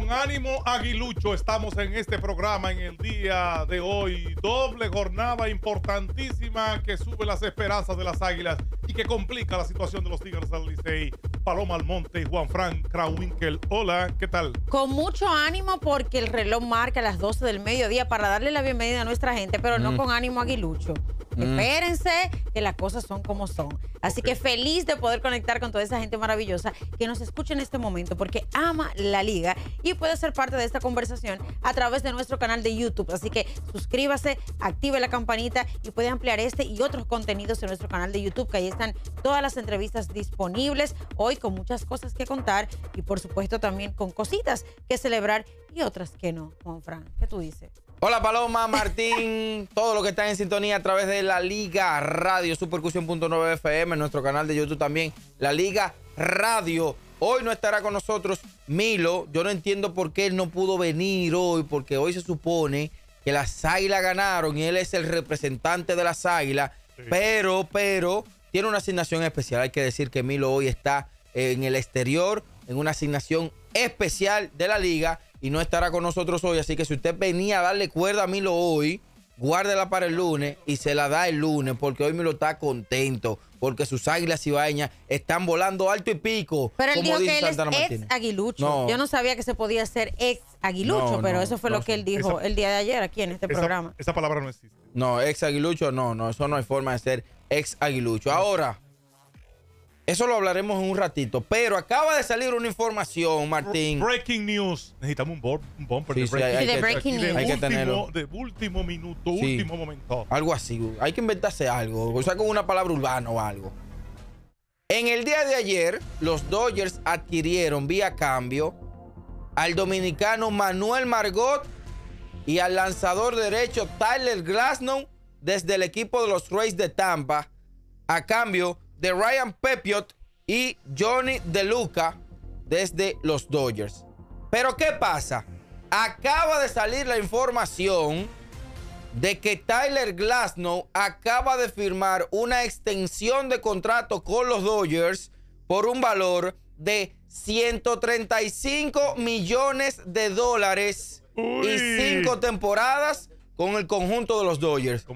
Con ánimo aguilucho estamos en este programa en el día de hoy. Doble jornada importantísima que sube las esperanzas de las águilas y que complica la situación de los Tigres al Licey. Paloma Almonte y Juan Frank Krawinkel. Hola, ¿qué tal? Con mucho ánimo porque el reloj marca las 12 del mediodía para darle la bienvenida a nuestra gente, pero no con ánimo aguilucho. Mm. Espérense que las cosas son como son. Así que feliz de poder conectar con toda esa gente maravillosa que nos escucha en este momento porque ama la liga y puede ser parte de esta conversación a través de nuestro canal de YouTube. Así que suscríbase, active la campanita y puede ampliar este y otros contenidos en nuestro canal de YouTube que ahí están todas las entrevistas disponibles hoy con muchas cosas que contar y por supuesto también con cositas que celebrar y otras que no, Juan Fran. ¿Qué tú dices? Hola Paloma, Martín, todo lo que está en sintonía a través de la Liga Radio, Supercusión.9 FM, nuestro canal de YouTube también, la Liga Radio. Hoy no estará con nosotros Milo. Yo no entiendo por qué él no pudo venir hoy, porque hoy se supone que las águilas ganaron y él es el representante de las águilas. Pero, pero, tiene una asignación especial. Hay que decir que Milo hoy está en el exterior, en una asignación especial de la liga y no estará con nosotros hoy. Así que si usted venía a darle cuerda a Milo hoy, guárdela para el lunes y se la da el lunes, porque hoy Milo está contento, porque sus águilas y bañas están volando alto y pico. Pero él dijo que él es ex aguilucho. Yo no sabía que se podía ser ex aguilucho, pero eso fue lo que él dijo el día de ayer aquí en este programa. Esa palabra no existe. No, ex aguilucho, no, no, eso no hay forma de ser ex aguilucho. Ahora. Eso lo hablaremos en un ratito. Pero acaba de salir una información, Martín. Breaking news. Necesitamos un, bumper de breaking, news. que tenerlo. De último minuto, último momento. Algo así. Hay que inventarse algo. O sea, con una palabra urbana o algo. En el día de ayer, los Dodgers adquirieron vía cambio al dominicano Manuel Margot y al lanzador derecho Tyler Glasnow desde el equipo de los Rays de Tampa a cambio de Ryan Pepiot y Johnny DeLuca desde los Dodgers. Pero ¿qué pasa? Acaba de salir la información de que Tyler Glasnow acaba de firmar una extensión de contrato con los Dodgers por un valor de 135 millones de dólares y cinco temporadas con el conjunto de los Dodgers.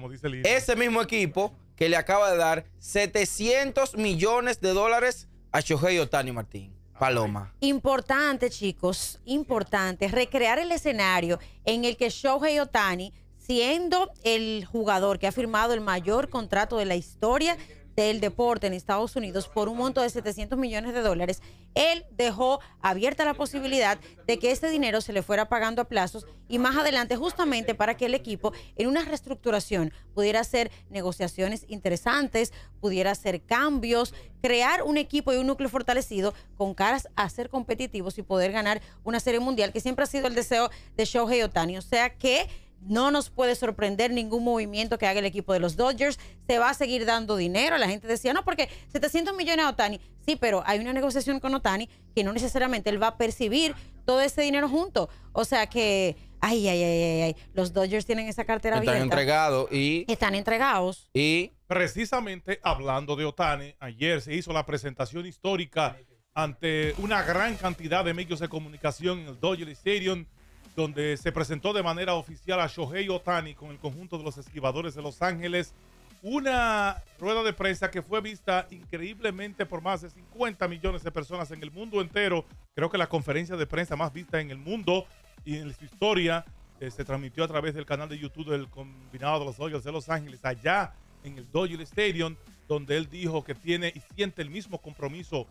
Ese mismo equipo que le acaba de dar 700 millones de dólares a Shohei Otani Martín. Paloma. Importante, chicos, importante recrear el escenario en el que Shohei Otani, siendo el jugador que ha firmado el mayor contrato de la historia, del deporte en Estados Unidos por un monto de 700 millones de dólares, él dejó abierta la posibilidad de que ese dinero se le fuera pagando a plazos y más adelante justamente para que el equipo en una reestructuración pudiera hacer negociaciones interesantes, pudiera hacer cambios, crear un equipo y un núcleo fortalecido con caras a ser competitivos y poder ganar una serie mundial que siempre ha sido el deseo de Shohei Otani. O sea que no nos puede sorprender ningún movimiento que haga el equipo de los Dodgers. Se va a seguir dando dinero. La gente decía, no, porque 700 millones a Otani. Sí, pero hay una negociación con Otani que no necesariamente él va a percibir todo ese dinero junto. O sea que, ay, ay, ay, ay, los Dodgers tienen esa cartera bien entregado Están entregados y... Están entregados. Y... Precisamente hablando de Otani, ayer se hizo la presentación histórica ante una gran cantidad de medios de comunicación en el Dodger Stadium donde se presentó de manera oficial a Shohei Otani con el conjunto de los esquivadores de Los Ángeles. Una rueda de prensa que fue vista increíblemente por más de 50 millones de personas en el mundo entero. Creo que la conferencia de prensa más vista en el mundo y en su historia eh, se transmitió a través del canal de YouTube del combinado de los Dodgers de Los Ángeles, allá en el Dodger Stadium, donde él dijo que tiene y siente el mismo compromiso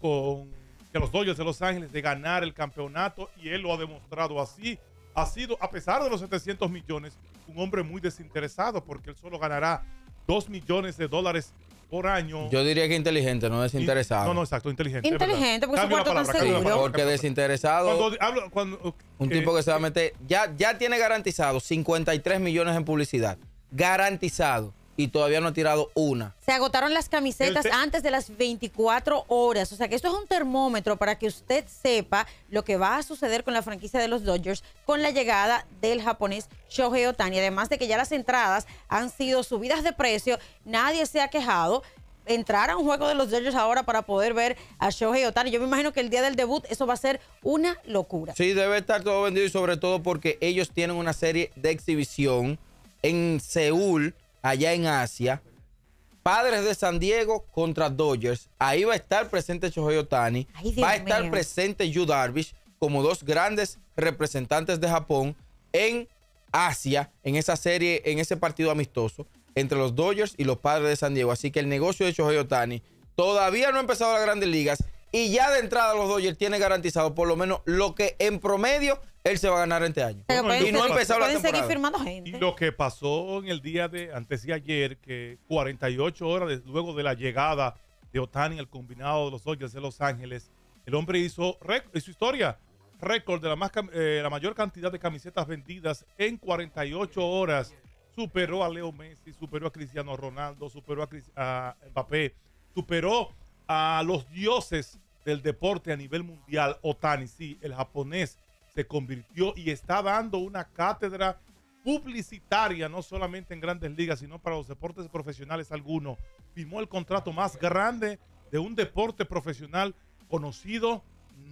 con que los Dodgers de Los Ángeles de ganar el campeonato y él lo ha demostrado así. Ha sido, a pesar de los 700 millones, un hombre muy desinteresado porque él solo ganará 2 millones de dólares por año. Yo diría que inteligente, no desinteresado. No, no, exacto, inteligente. Inteligente, porque Cambio su palabra, Porque desinteresado. un eh, tipo que se va a meter. Ya, ya tiene garantizado 53 millones en publicidad. Garantizado y todavía no ha tirado una. Se agotaron las camisetas este- antes de las 24 horas. O sea que esto es un termómetro para que usted sepa lo que va a suceder con la franquicia de los Dodgers con la llegada del japonés Shohei Otani. Además de que ya las entradas han sido subidas de precio, nadie se ha quejado. Entrar a un juego de los Dodgers ahora para poder ver a Shohei Otani. Yo me imagino que el día del debut eso va a ser una locura. Sí, debe estar todo vendido y sobre todo porque ellos tienen una serie de exhibición en Seúl allá en Asia. Padres de San Diego contra Dodgers. Ahí va a estar presente Shohei Otani. Va a estar presente Yu Darvish como dos grandes representantes de Japón en Asia, en esa serie, en ese partido amistoso entre los Dodgers y los Padres de San Diego. Así que el negocio de Shohei Otani todavía no ha empezado las grandes ligas y ya de entrada los Dodgers tiene garantizado por lo menos lo que en promedio él se va a ganar este año. y no a firmando gente. Y lo que pasó en el día de antes de ayer, que 48 horas luego de la llegada de Otani al combinado de los Dodgers de Los Ángeles, el hombre hizo, hizo historia, récord de la, más, eh, la mayor cantidad de camisetas vendidas en 48 horas. Superó a Leo Messi, superó a Cristiano Ronaldo, superó a, a Mbappé, superó a los dioses del deporte a nivel mundial, Otani, sí, el japonés se convirtió y está dando una cátedra publicitaria, no solamente en grandes ligas, sino para los deportes profesionales algunos. Firmó el contrato más grande de un deporte profesional conocido.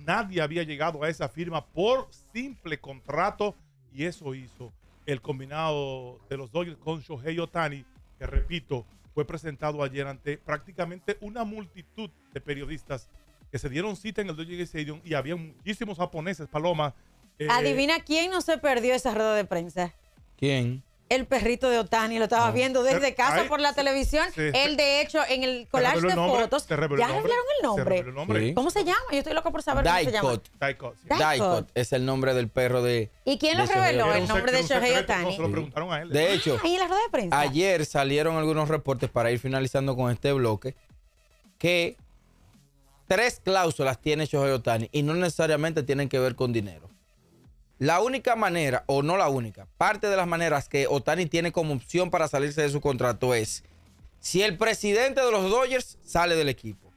Nadie había llegado a esa firma por simple contrato y eso hizo el combinado de los Dodgers con Shohei Otani, que repito, fue presentado ayer ante prácticamente una multitud de periodistas que se dieron cita en el Dodger Stadium y había muchísimos japoneses, Paloma. Eh, Adivina quién no se perdió esa rueda de prensa. ¿Quién? el perrito de Otani, lo estabas ah. viendo desde casa por la televisión. Él, de hecho, en el collage de fotos, ¿ya revelaron el nombre? ¿Cómo se llama? Yo estoy loco por saber cómo se llama. Daikot. es el nombre del perro de. ¿Y quién lo reveló? El nombre de Shohei Otani. No, lo preguntaron a él. De ¿eh? hecho, ah, Ahí en la rueda de prensa. ayer salieron algunos reportes para ir finalizando con este bloque que tres cláusulas tiene Shohei Otani y no necesariamente tienen que ver con dinero. La única manera, o no la única, parte de las maneras que Otani tiene como opción para salirse de su contrato es si el presidente de los Dodgers sale del equipo,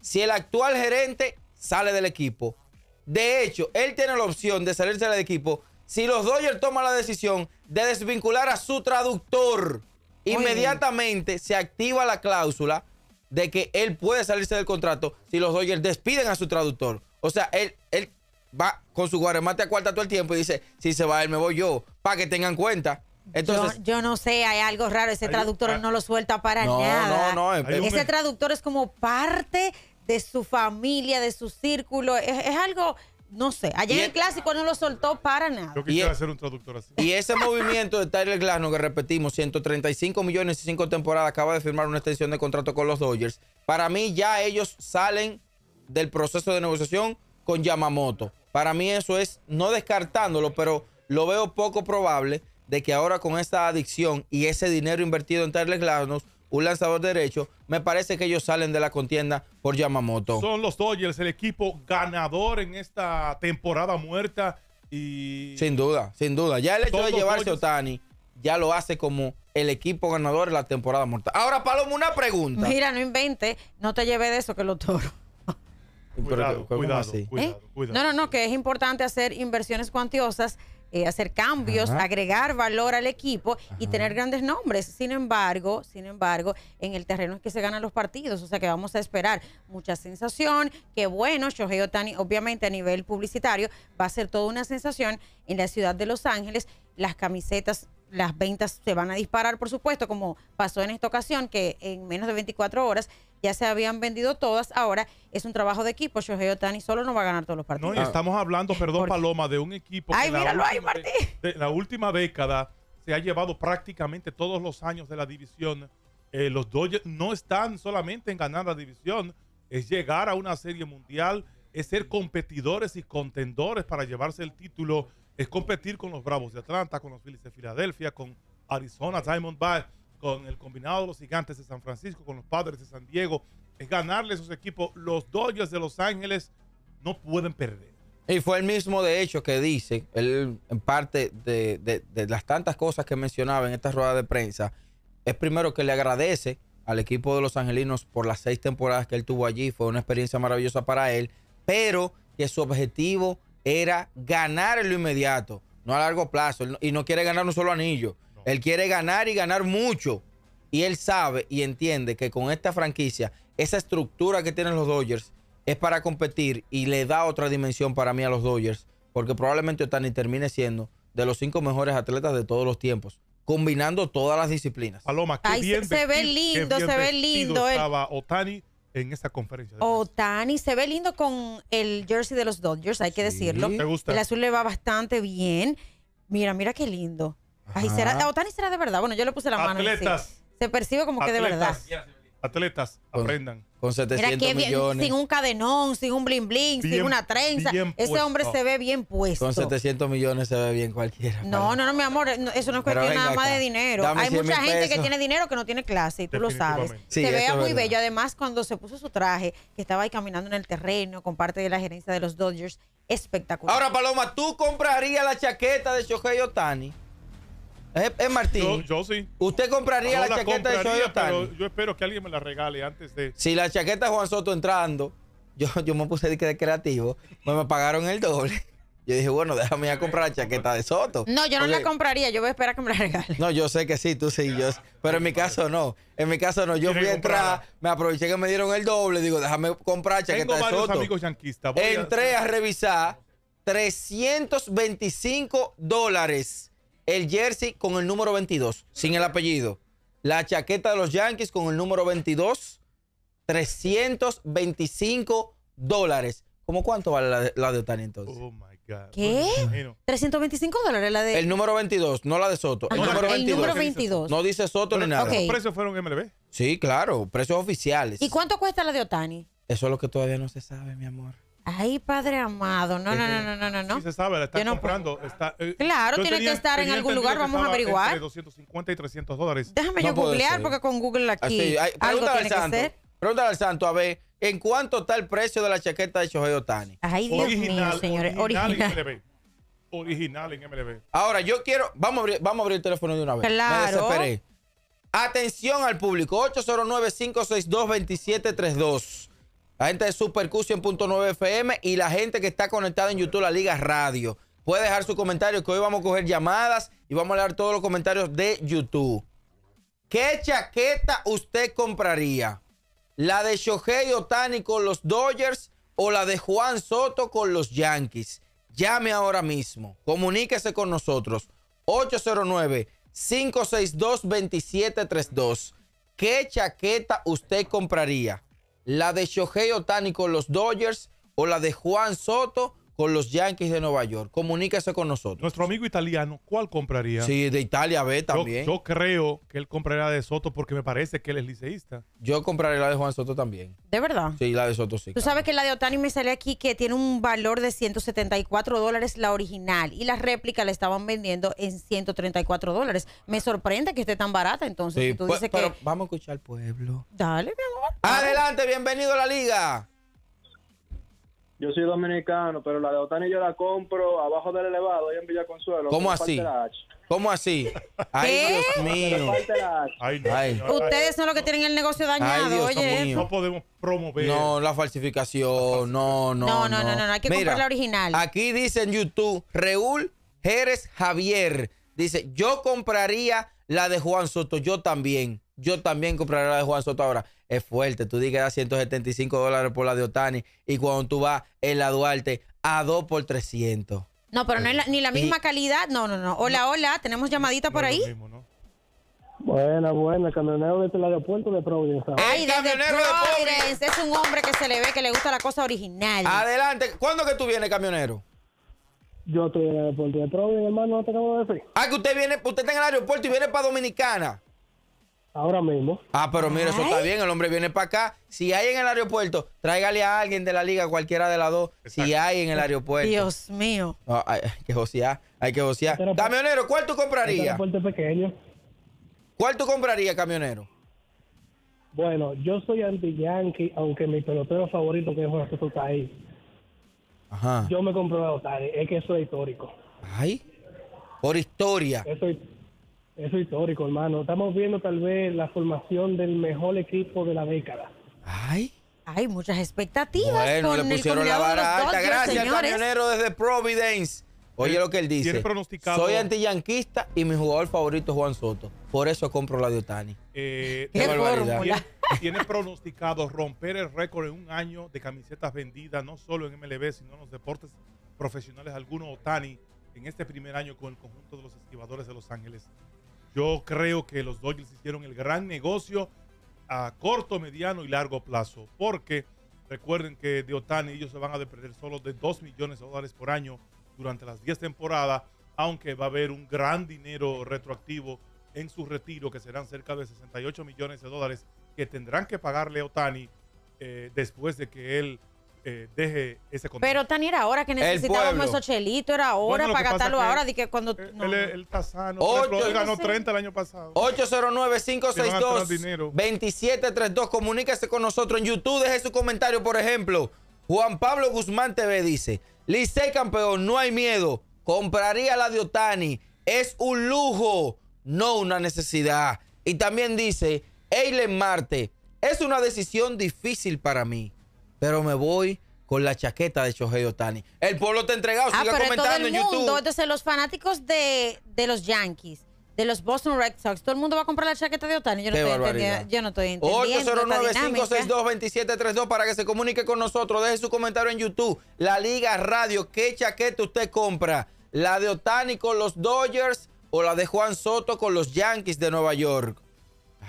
si el actual gerente sale del equipo. De hecho, él tiene la opción de salirse del equipo si los Dodgers toman la decisión de desvincular a su traductor. inmediatamente se activa la cláusula de que él puede salirse del contrato si los Dodgers despiden a su traductor. O sea, él, él va con su guaremate a cuarta todo el tiempo y dice, si se va él, me voy yo, para que tengan cuenta. Entonces, yo, no sé, hay algo raro, ese traductor ah. no lo suelta para nada. No, no, no ese traductor es como parte de su familia, de su círculo, es, algo... No sé, ayer en el e- clásico no lo soltó para nada. Yo quisiera ser un traductor así. Y ese movimiento de Tyler Glasnow que repetimos, 135 millones y cinco temporadas, acaba de firmar una extensión de contrato con los Dodgers. Para mí ya ellos salen del proceso de negociación con Yamamoto. Para mí eso es, no descartándolo, pero lo veo poco probable de que ahora con esta adicción y ese dinero invertido en tenerles Glasnow, un lanzador derecho, me parece que ellos salen de la contienda por Yamamoto. Son los Dodgers el equipo ganador en esta temporada muerta y... Sin duda, sin duda. Ya el hecho de llevarse a Otani ya lo hace como el equipo ganador en la temporada muerta. Ahora, Paloma, una pregunta. Mira, no invente, no te lleve de eso que lo toro. ¿Eh? Cuidado, cuidado, No, no, no, que es importante hacer inversiones cuantiosas, eh, hacer cambios, agregar valor al equipo y tener grandes nombres. Sin embargo, sin embargo, en el terreno es que se ganan los partidos, o sea que vamos a esperar mucha sensación, que bueno, Shohei Otani obviamente a nivel publicitario va a ser toda una sensación en la ciudad de Los Ángeles las camisetas, las ventas se van a disparar, por supuesto, como pasó en esta ocasión, que en menos de 24 horas ya se habían vendido todas. Ahora es un trabajo de equipo. Shohei Otani solo no va a ganar todos los partidos. estamos hablando, perdón, Paloma, de un equipo. Ay, que míralo ahí, Martín. la última década se ha llevado prácticamente todos los años de la división. Eh, los Dodgers no están solamente en ganar la división, es llegar a una serie mundial, es ser competidores y contendores para llevarse el título es competir con los Bravos de Atlanta, con los Phillies de Filadelfia, con Arizona Diamondbacks, con el combinado de los Gigantes de San Francisco, con los Padres de San Diego. Es ganarle a esos equipos. Los Dodgers de Los Ángeles no pueden perder. Y fue el mismo, de hecho, que dice, él, en parte de, de las tantas cosas que mencionaba en esta rueda de prensa, es primero que le agradece al equipo de Los Angelinos por las seis temporadas que él tuvo allí. Fue una experiencia maravillosa para él, pero que su objetivo era ganar en lo inmediato, no a largo plazo. y no quiere ganar un solo anillo. Él quiere ganar y ganar mucho. Y él sabe y entiende que con esta franquicia, esa estructura que tienen los Dodgers es para competir y le da otra dimensión para mí a los Dodgers, porque probablemente Otani termine siendo de los cinco mejores atletas de todos los tiempos combinando todas las disciplinas. Paloma, se, ve lindo, se ve lindo. Estaba Otani en esta conferencia. Otani oh, se ve lindo con el jersey de los Dodgers, hay que decirlo. gusta? El azul le va bastante bien. Mira, mira qué lindo. Ay, será, Otani oh, será de verdad. Bueno, yo le puse la mano. Se percibe como que de verdad atletas aprendan. Con 700 millones. sin un cadenón, sin un bling bling, sin una trenza. Ese hombre se ve bien puesto. Con 700 millones se ve bien cualquiera. No, no, no, mi amor, eso no es cuestión nada más de dinero. Hay mucha gente que tiene dinero que no tiene clase, y tú lo sabes. se vea muy bello. Además, cuando se puso su traje, que estaba ahí caminando en el terreno con parte de la gerencia de los Dodgers, espectacular. Ahora, Paloma, ¿tú comprarías la chaqueta de Shohei Otani? Es, Martín. Yo, sí. ¿Usted compraría la, chaqueta de Shohei Yo espero que alguien me la regale antes de. Si la chaqueta de Juan Soto entrando, yo, yo me puse de creativo, me, pues me pagaron el doble. Yo dije, bueno, déjame ir a comprar la chaqueta de Soto. No, yo no la compraría, yo voy a esperar a que me la regalen. No, yo sé que sí, tú sí, yo. Pero en mi caso no. En mi caso no. Yo fui a entrar, me aproveché que me dieron el doble, digo, déjame comprar chaqueta de varios Soto. amigos Entré a... a revisar 325 dólares el jersey con el número 22, sin el apellido. La chaqueta de los Yankees con el número 22, 325 dólares. ¿Cómo cuánto vale la de, Otani entonces? Oh my God. ¿Qué? 325 dólares la de. El número 22, no la de Soto. El, ah, número, 22. No dice Soto ni nada. ¿Los precios fueron MLB? Sí, claro, precios oficiales. ¿Y cuánto cuesta la de Otani? Eso es lo que todavía no se sabe, mi amor. Ay, padre amado. No, no, no, no, no, no. se sabe, la está comprando. Eh, claro, tiene que estar en algún lugar, vamos a averiguar. 250 y 300 dólares. Déjame yo googlear porque con Google ah, aquí algo tiene que Pregúntale al santo, a ver, ¿en cuánto está el precio de la chaqueta de Shohei Otani? Ay, Dios original, mío, señores. Original. original. En MLB. Original en MLB. Ahora, yo quiero... Vamos a abrir, vamos a abrir el teléfono de una vez. Claro. Atención al público. 809 562 2732 la gente de 9 FM y la gente que está conectada en YouTube, la Liga Radio. Puede dejar su comentario que hoy vamos a coger llamadas y vamos a leer todos los comentarios de YouTube. ¿Qué chaqueta usted compraría? ¿La de Shohei Otani con los Dodgers o la de Juan Soto con los Yankees? Llame ahora mismo. Comuníquese con nosotros. 809-562-2732. ¿Qué chaqueta usted compraría? la de Shohei Otani con los Dodgers o la de Juan Soto con los Yankees de Nueva York. Comuníquese con nosotros. Nuestro amigo italiano, ¿cuál compraría? Sí, de Italia B también. Yo, creo que él comprará de Soto porque me parece que él es liceísta. Yo compraré la de Juan Soto también. ¿De verdad? Sí, la de Soto sí. Tú sabes que la de Otani me sale aquí que tiene un valor de 174 dólares la original y la réplica la estaban vendiendo en 134 dólares. Me sorprende que esté tan barata entonces. Pues, pero vamos a escuchar al pueblo. Dale, mi amor. Adelante, bienvenido a la liga. Yo soy dominicano, pero la de Otani yo la compro abajo del elevado, ahí en Villa Consuelo. ¿Cómo así? ¿Cómo así? Ay, Dios mío. Ustedes son los que tienen el negocio dañado, oye. No podemos promover. No, la falsificación, no, no. No, no, no, no, no, hay que comprar la original. Aquí dice en YouTube, Reúl Jerez Javier. Dice, yo compraría la de Juan Soto, yo también. Yo también compraría la de Juan Soto ahora es fuerte. Tú dices que da 175 dólares por la de Otani y cuando tú vas en la Duarte a 2 por 300. No, pero no es ni la misma calidad. No, no, no. Hola, hola. ¿Tenemos llamadita por ahí? Buena, buena, camionero desde el aeropuerto de Providence. Ay, de Providence. Es un hombre que se le ve que le gusta la cosa original. Adelante. ¿Cuándo que tú vienes, camionero? Yo estoy en el aeropuerto de Providence, hermano, no te acabo de decir. Ah, que usted viene, usted está en el aeropuerto y viene para Dominicana. Ahora mismo. Ah, pero mira, eso está bien. El hombre viene para acá. Si hay en el aeropuerto, tráigale a alguien de la liga, cualquiera de las dos. Si hay en el aeropuerto. Dios mío. hay, que josear, hay que josear. Este camionero, ¿cuál tú comprarías? aeropuerto este pequeño. ¿Cuál tú comprarías, camionero? Bueno, yo soy anti-yankee, aunque mi pelotero favorito que es José ahí. Ajá. Yo me compro a Otari. Es que eso es histórico. Ay, por historia. Eso es eso es histórico, hermano. Estamos viendo tal vez la formación del mejor equipo de la década. Ay. Hay muchas expectativas. Bueno, le pusieron la vara Gracias, camionero desde Providence. Oye lo que él dice. Pronosticado... Soy antiyanquista y mi jugador favorito es Juan Soto. Por eso compro la de Otani. Eh, Qué barbaridad. Tiene, tiene, pronosticado romper el récord en un año de camisetas vendidas, no solo en MLB, sino en los deportes profesionales. Algunos Otani en este primer año con el conjunto de los esquivadores de Los Ángeles yo creo que los Dodgers hicieron el gran negocio a corto, mediano y largo plazo, porque recuerden que de Otani ellos se van a depender solo de 2 millones de dólares por año durante las 10 temporadas, aunque va a haber un gran dinero retroactivo en su retiro, que serán cerca de 68 millones de dólares que tendrán que pagarle a Otani eh, después de que él eh, deje ese Pero Tani era ahora que necesitábamos esos chelitos, era hora para gastarlo ahora. Que, que cuando, ganó 30 el año pasado. 809-562-2732. Comuníquese con nosotros en YouTube. Deje su comentario, por ejemplo. Juan Pablo Guzmán TV dice: Licey campeón, no hay miedo. Compraría la de Otani. Es un lujo, no una necesidad. Y también dice: Eilen Marte, es una decisión difícil para mí pero me voy con la chaqueta de Shohei Otani. El pueblo te entregado, ah, pero todo el mundo, Entonces, los fanáticos de, los Yankees, de los Boston Red Sox, todo el mundo va a comprar la chaqueta de Otani. Yo no, estoy, entendiendo, yo 809-562-2732 para que se comunique con nosotros. Deje su comentario en YouTube. La Liga Radio, ¿qué chaqueta usted compra? ¿La de Otani con los Dodgers o la de Juan Soto con los Yankees de Nueva York?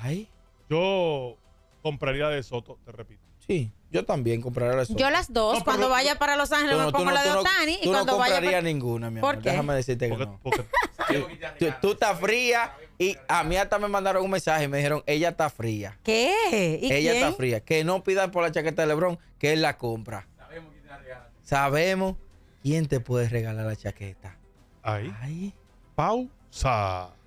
Ay. Yo compraría de Soto, te repito. Sí. Yo también compraré las dos. Yo las dos. cuando vaya para Los Ángeles me pongo la de Otani. y cuando no vaya ninguna, mi amor. ¿Por Déjame decirte que no. tú, estás fría y a mí hasta me mandaron un mensaje y me dijeron, ella está fría. ¿Qué? ella está fría. Que no pidas por la chaqueta de Lebron, que es la compra. Sabemos quién te la Sabemos quién te puede regalar la chaqueta. Ahí. Ahí. Pausa.